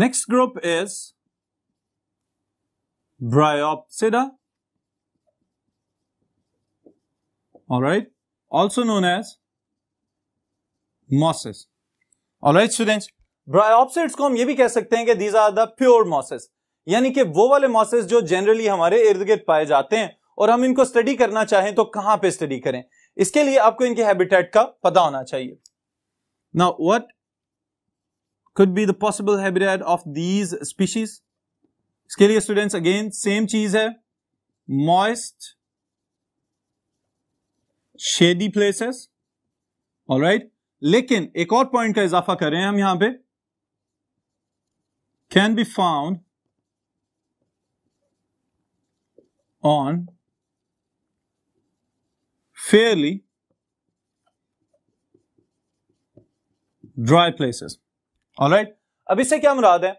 Next group is Bryopsida. All right, also known as mosses. All right, students. Bryopsids को हम ये भी कह सकते हैं कि these are the pure mosses. यानी कि वो वाले मॉसेस जो जनरली हमारे इर्द गिर्द पाए जाते हैं और हम इनको स्टडी करना चाहें तो कहां पे स्टडी करें इसके लिए आपको इनके हैबिटेट का पता होना चाहिए now what could be the possible habitat of these species. Scalia students, again, same cheese here. Moist, shady places. All right. Lekin, ek aur point ka izafa kar rahe Can be found on fairly dry places. Alright अब इससे क्या मुराद है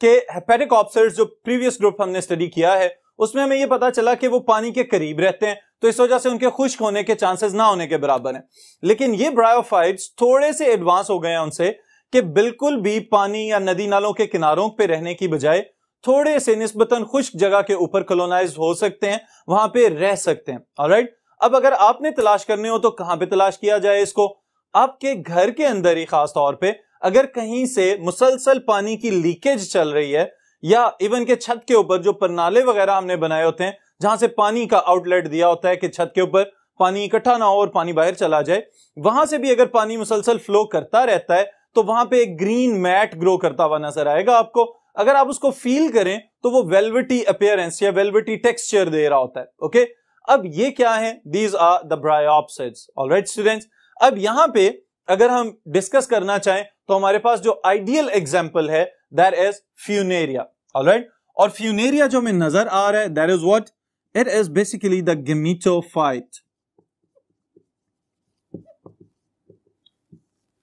कि hepatic ऑप्सर्स जो previous group हमने study किया है उसमें हमें यह पता चला कि वो पानी के करीब रहते हैं तो इस वजह से उनके खुश्क होने के चांसेस ना होने के बराबर हैं लेकिन ये ब्रायोफाइट्स थोड़े से एडवांस हो गए हैं उनसे कि बिल्कुल भी पानी या नदी नालों के किनारों पर रहने की बजाय थोड़े से निस्बतन खुश्क जगह के ऊपर कलोनाइज हो सकते हैं वहां पर रह सकते हैं ऑलराइट अब अगर आपने तलाश करने हो तो कहां पे तलाश किया जाए इसको आपके घर के अंदर ही खास तौर पे अगर कहीं से मुसलसल पानी की लीकेज चल रही है या इवन के छत के ऊपर जो परनाले वगैरह हमने बनाए होते हैं जहां से पानी का आउटलेट दिया होता है कि छत के ऊपर पानी इकट्ठा ना हो और पानी बाहर चला जाए वहां से भी अगर पानी मुसलसल फ्लो करता रहता है तो वहां पे एक ग्रीन मैट ग्रो करता हुआ नजर आएगा आपको अगर आप उसको फील करें तो वो वेलविटी अपेयरेंस या वेलवेटी टेक्सचर दे रहा होता है ओके अब ये क्या है these are the ops alright students अब यहां पर अगर हम डिस्कस करना चाहें तो हमारे पास जो आइडियल एग्जाम्पल है दैर इज फ्यूनेरिया ऑलराइट और फ्यूनेरिया जो हमें नजर आ रहा है there is what it is basically the gametophyte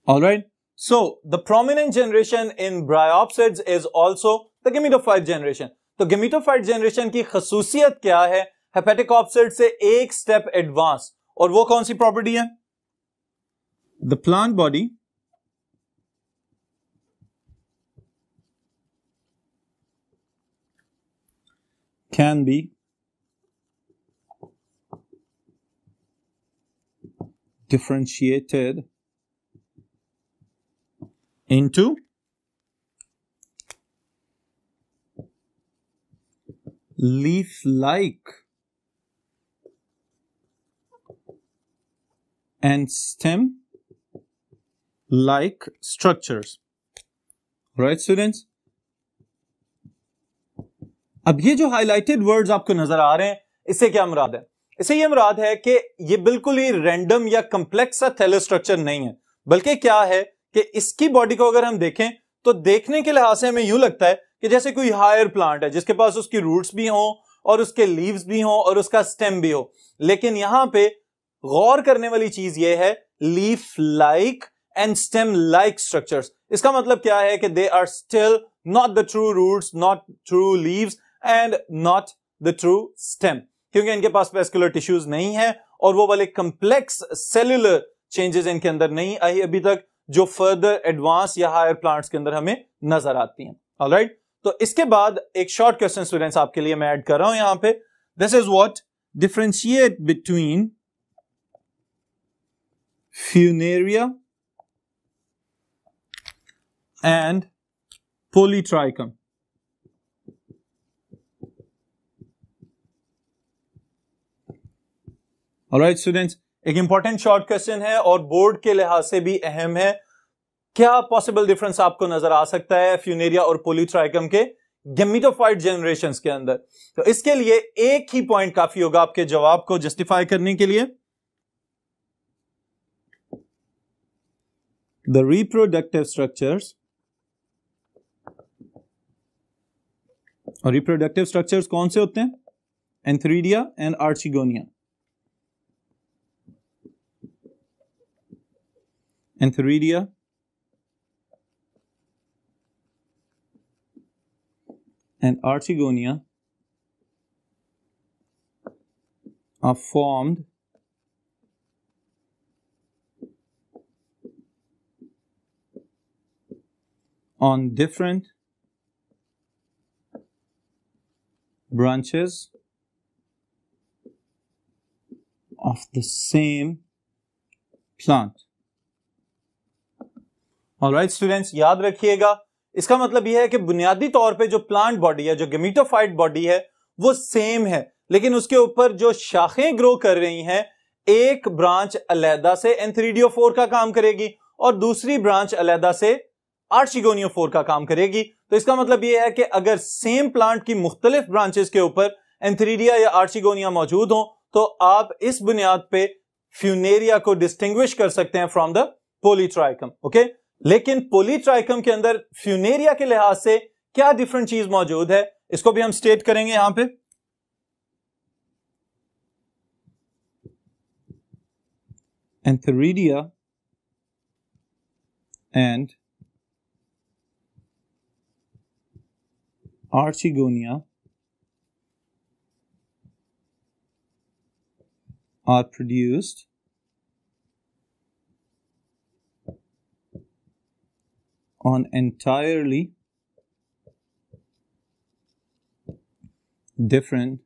alright so the prominent generation in bryopsids is also the gametophyte generation तो गेमिटोफाइट जनरेशन की खसूसियत क्या है हेपेटिकॉप्सिड से एक स्टेप एडवांस और वो कौन सी प्रॉपर्टी है the plant body can be differentiated into leaf-like and stem like structures. Right students? अब ये जो हाईलाइटेड वर्ड्स आपको नजर आ रहे हैं इससे क्या मुराद है इसे ये मुराद है कि ये बिल्कुल ही रैंडम या कम्प्लेक्स सा स्ट्रक्चर नहीं है बल्कि क्या है कि इसकी बॉडी को अगर हम देखें तो देखने के लिहाज से हमें यूं लगता है कि जैसे कोई हायर प्लांट है जिसके पास उसकी रूट्स भी हों और उसके लीव्स भी हों और उसका स्टेम भी हो लेकिन यहां पे गौर करने वाली चीज यह है leaf like -like and stem like structure इसका मतलब क्या है कि they are still not the true roots not true leaves and not the true stem क्योंकि इनके पास वेस्कुलर टिश्यूज नहीं है और वो वाले कंप्लेक्स सेल्युलर चेंजेस इनके अंदर नहीं आई अभी तक जो फर्दर एडवांस या हायर प्लांट्स के अंदर हमें नजर आती हैं ऑलराइट right? तो इसके बाद एक शॉर्ट क्वेश्चन स्टूडेंट्स आपके लिए मैं ऐड कर रहा हूं यहां पे this is what differentiate between Funaria and polytrichum. Right students एक इंपॉर्टेंट शॉर्ट क्वेश्चन है और बोर्ड के लिहाज से भी अहम है क्या पॉसिबल डिफरेंस आपको नजर आ सकता है फ्यूनेरिया और पोलिट्राइकम के गेमिटोफाइट जनरेशन के अंदर तो इसके लिए एक ही पॉइंट काफी होगा आपके जवाब को जस्टिफाई करने के लिए द रिप्रोडक्टिव स्ट्रक्चर्स और रिप्रोडक्टिव स्ट्रक्चर्स कौन से होते हैं antheridia and archegonia antheridia and archegonia are formed on different branches of the same plant. right, students, याद रखिएगा इसका मतलब यह है कि बुनियादी तौर पे जो प्लांट बॉडी है जो गेमिटोफाइट बॉडी है वो सेम है लेकिन उसके ऊपर जो शाखें ग्रो कर रही हैं एक ब्रांच अलहदा से एंथ्रीडियो फोर का काम करेगी और दूसरी ब्रांच अलहदा से आठ फोर का काम करेगी तो इसका मतलब यह है कि अगर सेम प्लांट की मुख्तलिफ ब्रांचेस के ऊपर एंथ्रीडिया या आर्शिगोनिया मौजूद हो तो आप इस बुनियाद पे फ्यूनेरिया को डिस्टिंग्विश कर सकते हैं फ्रॉम द पोलीट्राइकम ओके लेकिन पोलीट्राइकम के अंदर फ्यूनेरिया के लिहाज से क्या डिफरेंट चीज मौजूद है इसको भी हम स्टेट करेंगे यहां पे antheridia and Archegonia are produced on entirely different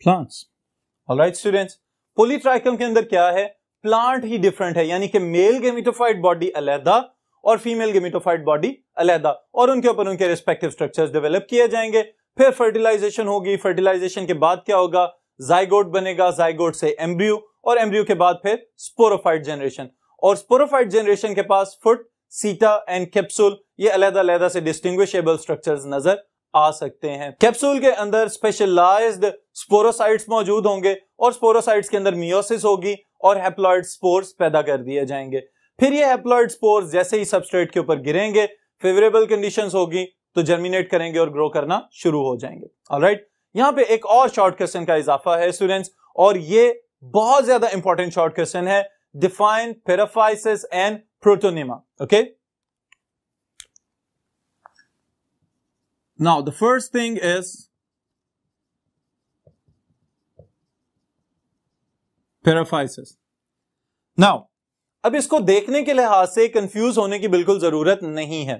plants. Alright students, polytrichum ke andar kya hai? Plant hi different hai, yani ke male gametophyte body alayda, और फीमेल गेमिटोफाइट बॉडी अलहदा और उनके ऊपर उनके रिस्पेक्टिव स्ट्रक्चर्स डेवलप किए जाएंगे फिर fertilisation होगी फर्टिलाइजेशन के बाद क्या होगा जाइगोड बनेगा जाइगोड से एम्ब्रियो और एम्ब्रियो के बाद फिर स्पोरोफाइट जनरेशन और स्पोरोफाइट जनरेशन के पास फुट सीटा एंड कैप्सूल ये अलहदा अलहदा से डिस्टिंग्विशेबल स्ट्रक्चर्स नजर आ सकते हैं कैप्सूल के अंदर स्पेशलाइज्ड स्पोरोसाइट्स मौजूद होंगे और स्पोरोसाइट्स के अंदर मियोसिस होगी और हेप्लॉइड स्पोर्स पैदा कर दिए जाएंगे फिर ये हेप्लॉइड स्पोर्स जैसे ही सबस्ट्रेट के ऊपर गिरेंगे फेवरेबल कंडीशंस होगी तो जर्मिनेट करेंगे और ग्रो करना शुरू हो जाएंगे ऑलराइट राइट यहां पर एक और शॉर्ट क्वेश्चन का इजाफा है स्टूडेंट्स और ये बहुत ज्यादा इंपॉर्टेंट शॉर्ट क्वेश्चन है define paraphysis and protonema okay now the first thing is paraphysis now अब इसको देखने के लिहाज से कंफ्यूज होने की बिल्कुल जरूरत नहीं है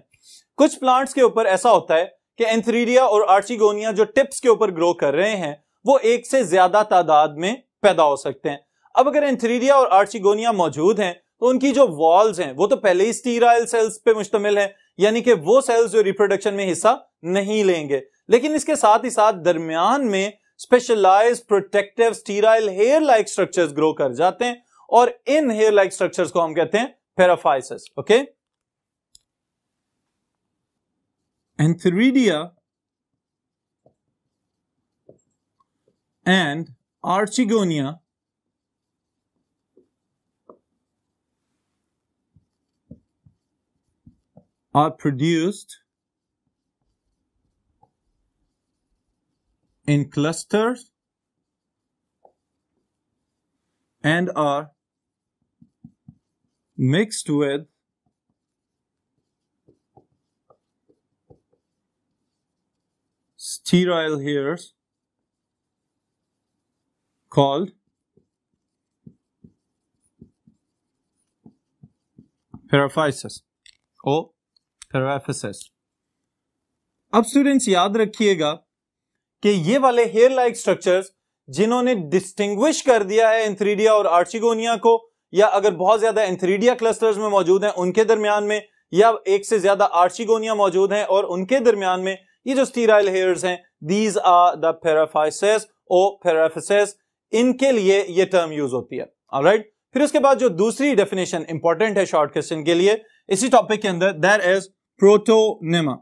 कुछ प्लांट्स के ऊपर ऐसा होता है कि एंथरीरिया और आर्चिगोनिया जो टिप्स के ऊपर ग्रो कर रहे हैं वो एक से ज्यादा तादाद में पैदा हो सकते हैं अब अगर एंथरीरिया और आर्चिगोनिया मौजूद हैं तो उनकी जो वॉल्स हैं वो तो पहले ही स्टीराइल सेल्स पे मुश्तमिल है यानी कि वो सेल्स जो रिप्रोडक्शन में हिस्सा नहीं लेंगे लेकिन इसके साथ ही साथ दरमियान में specialise protective sterile hair like structures grow कर जाते हैं और इन हेयर लाइक स्ट्रक्चर्स को हम कहते हैं paraphysis okay antheridia and archegonia are produced in clusters and are mixed with sterile hairs called paraphysis or paraphysis. अब स्टूडेंट्स याद रखिएगा कि ये वाले हेयर लाइक स्ट्रक्चर्स जिन्होंने डिस्टिंग्विश कर दिया है इंथ्रीडिया और आर्चिगोनिया को या अगर बहुत ज्यादा एंथरीडिया क्लस्टर्स में मौजूद हैं उनके दरमियान में या एक से ज्यादा आर्चिगोनिया मौजूद हैं और उनके दरमियान में ये जो स्टीराइल हेयर्स हैं these are the paraphyses or paraphyses इनके लिए ये टर्म यूज होती है राइट फिर उसके बाद जो दूसरी डेफिनेशन इंपॉर्टेंट है शॉर्ट क्वेश्चन के लिए इसी टॉपिक के अंदर दैर इज प्रोटोनेमा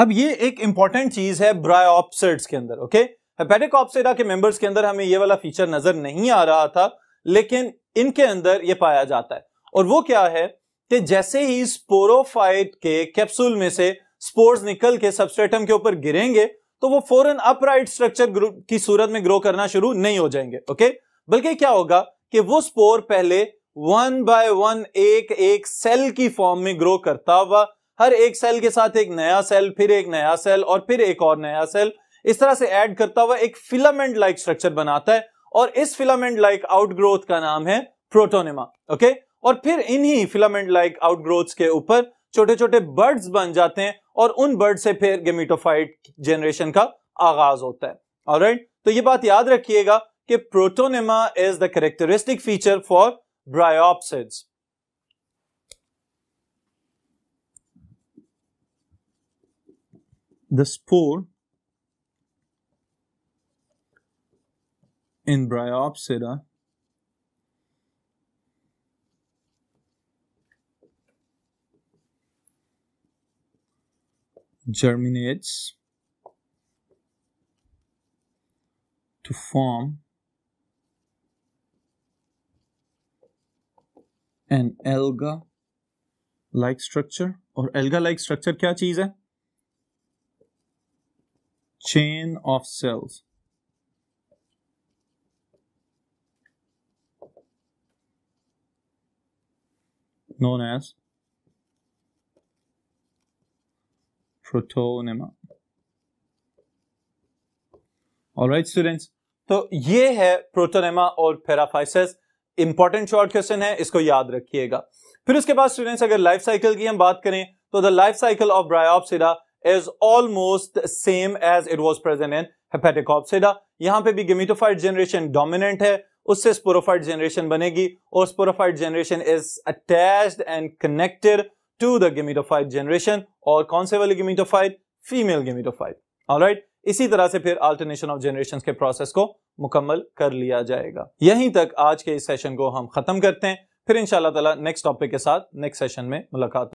अब ये एक इंपॉर्टेंट चीज है ब्रायोप्सिड्स के अंदर ओके हेपेटिक ऑप्सिडा के मेंबर्स के अंदर हमें ये वाला फीचर नजर नहीं आ रहा था लेकिन इनके अंदर ये पाया जाता है और वो क्या है कि जैसे ही स्पोरोफाइट के कैप्सूल में से स्पोर्स निकल के सबस्ट्रेटम के ऊपर गिरेंगे तो वो फौरन अपराइट स्ट्रक्चर ग्रुप की सूरत में ग्रो करना शुरू नहीं हो जाएंगे ओके बल्कि क्या होगा कि वो स्पोर पहले वन बाय वन एक एक सेल की फॉर्म में ग्रो करता हुआ हर एक सेल के साथ एक नया सेल फिर एक नया सेल और फिर एक और नया सेल इस तरह से ऐड करता हुआ एक फिलामेंट लाइक स्ट्रक्चर बनाता है और इस फिलामेंट लाइक आउटग्रोथ का नाम है प्रोटोनिमा ओके और फिर इन्हीं फिलामेंट लाइक आउटग्रोथ के ऊपर छोटे छोटे बर्ड्स बन जाते हैं और उन बर्ड से फिर गेमिटोफाइट जेनरेशन का आगाज होता है और right? तो ये बात याद रखिएगा कि protonema is the characteristic feature for bryopsids the spore in Bryopsida germinates to form an alga like structure or alga-like structure, क्या चीज है chain of cells. known as protonema right students तो ये है प्रोटोनेमा और पेराफाइसिस इंपॉर्टेंट शॉर्ट क्वेश्चन है इसको याद रखिएगा फिर उसके बाद स्टूडेंट्स अगर लाइफ साइकिल की हम बात करें तो the life cycle of bryopsida is almost same as it was present in hepaticopsida. यहाँ पे भी गेमिटोफाइट जनरेशन डोमिनेंट है उससे स्पोरोफाइट जनरेशन बनेगी और sporophyte generation is attached and connected to the gametophyte generation और कौन से वाले Female फीमेल गेमिटोफाइट right. इसी तरह से फिर अल्टरनेशन ऑफ जनरेशन के प्रोसेस को मुकम्मल कर लिया जाएगा यहीं तक आज के इस सेशन को हम खत्म करते हैं फिर इंशाल्लाह ताला नेक्स्ट टॉपिक के साथ नेक्स्ट सेशन में मुलाकात